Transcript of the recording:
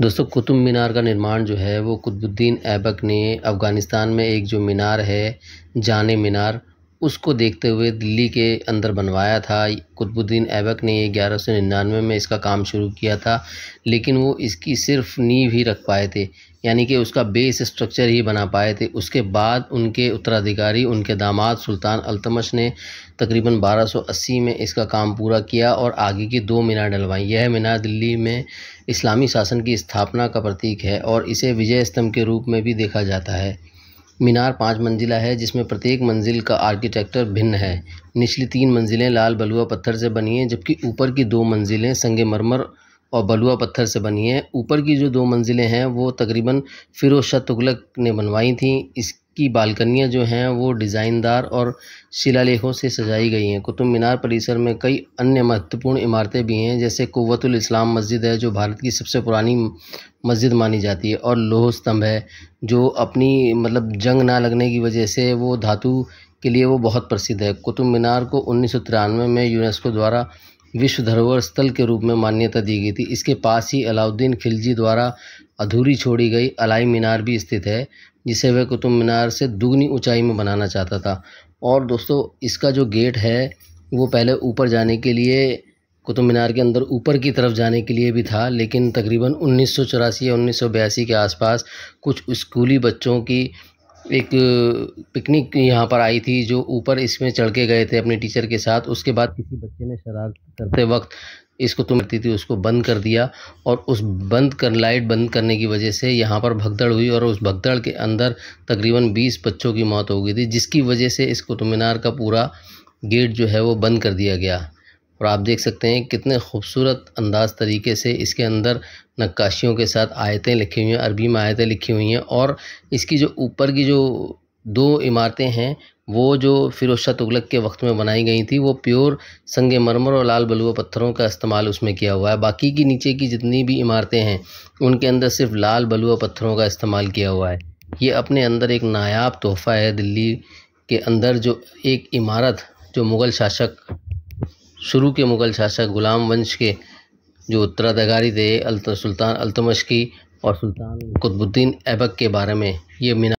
दोस्तों कुतुब मीनार का निर्माण जो है वो कुतुबुद्दीन ऐबक ने अफ़गानिस्तान में एक जो मीनार है जाने मीनार उसको देखते हुए दिल्ली के अंदर बनवाया था कुतुबुद्दीन ऐबक ने ये ग्यारह सौ निन्यानवे में इसका काम शुरू किया था लेकिन वो इसकी सिर्फ नींव ही रख पाए थे यानी कि उसका बेस स्ट्रक्चर ही बना पाए थे उसके बाद उनके उत्तराधिकारी उनके दामाद सुल्तान अल्तमश ने तकरीबन 1280 में इसका काम पूरा किया और आगे की दो मीनार डलवाई यह मीनार दिल्ली में इस्लामी शासन की स्थापना का प्रतीक है और इसे विजय स्तंभ के रूप में भी देखा जाता है मीनार पाँच मंजिला है जिसमें प्रत्येक मंजिल का आर्किटेक्चर भिन्न है निचली तीन मंजिलें लाल बलुआ पत्थर से बनी हैं जबकि ऊपर की दो मंजिलें मरमर और बलुआ पत्थर से बनी हैं ऊपर की जो दो मंजिलें हैं वो तकरीबन फिरोज शाह तुगलक ने बनवाई थीं इस की बालकनियाँ जो हैं वो डिज़ाइनदार और शिलालेखों से सजाई गई हैं कुतुब मीनार परिसर में कई अन्य महत्वपूर्ण इमारतें भी हैं जैसे कुवतुल इस्लाम मस्जिद है जो भारत की सबसे पुरानी मस्जिद मानी जाती है और लोह स्तंभ है जो अपनी मतलब जंग ना लगने की वजह से वो धातु के लिए वो बहुत प्रसिद्ध है कुतुब मीनार को उन्नीस में यूनेस्को द्वारा विश्व धरोहर स्थल के रूप में मान्यता दी गई थी इसके पास ही अलाउद्दीन खिलजी द्वारा अधूरी छोड़ी गई अलाई मीनार भी स्थित है जिसे वह कुतुब मीनार से दुगनी ऊंचाई में बनाना चाहता था और दोस्तों इसका जो गेट है वो पहले ऊपर जाने के लिए कुतुब मीनार के अंदर ऊपर की तरफ जाने के लिए भी था लेकिन तकरीबन उन्नीस या उन्नीस के आसपास कुछ स्कूली बच्चों की एक पिकनिक यहाँ पर आई थी जो ऊपर इसमें चढ़ के गए थे अपने टीचर के साथ उसके बाद किसी बच्चे ने शरारत करते वक्त इसको तुम करती थी उसको बंद कर दिया और उस बंद कर लाइट बंद करने की वजह से यहाँ पर भगदड़ हुई और उस भगदड़ के अंदर तकरीबन बीस बच्चों की मौत हो गई थी जिसकी वजह से इस कुतुब मीनार का पूरा गेट जो है वो बंद कर दिया गया और आप देख सकते हैं कितने खूबसूरत अंदाज तरीके से इसके अंदर नक्काशियों के साथ आयतें लिखी हुई हैं अरबी में आयतें लिखी हुई हैं और इसकी जो ऊपर की जो दो इमारतें हैं वो जो फिरोज शाह तुगलक के वक्त में बनाई गई थी वो प्योर संग मरमर और लाल बलुआ पत्थरों का इस्तेमाल उसमें किया हुआ है बाकी की नीचे की जितनी भी इमारतें हैं उनके अंदर सिर्फ लाल बलुआ पत्थरों का इस्तेमाल किया हुआ है ये अपने अंदर एक नायाब तोहफ़ा है दिल्ली के अंदर जो एक इमारत जो मुग़ल शासक शुरू के मुग़ल शासक ग़ुलाम वंश के जो उत्तराधिकारी थे अल्त सुल्तान अल्तमश की और सुल्तान कुतुबुद्दीन ऐबक के बारे में ये मीनार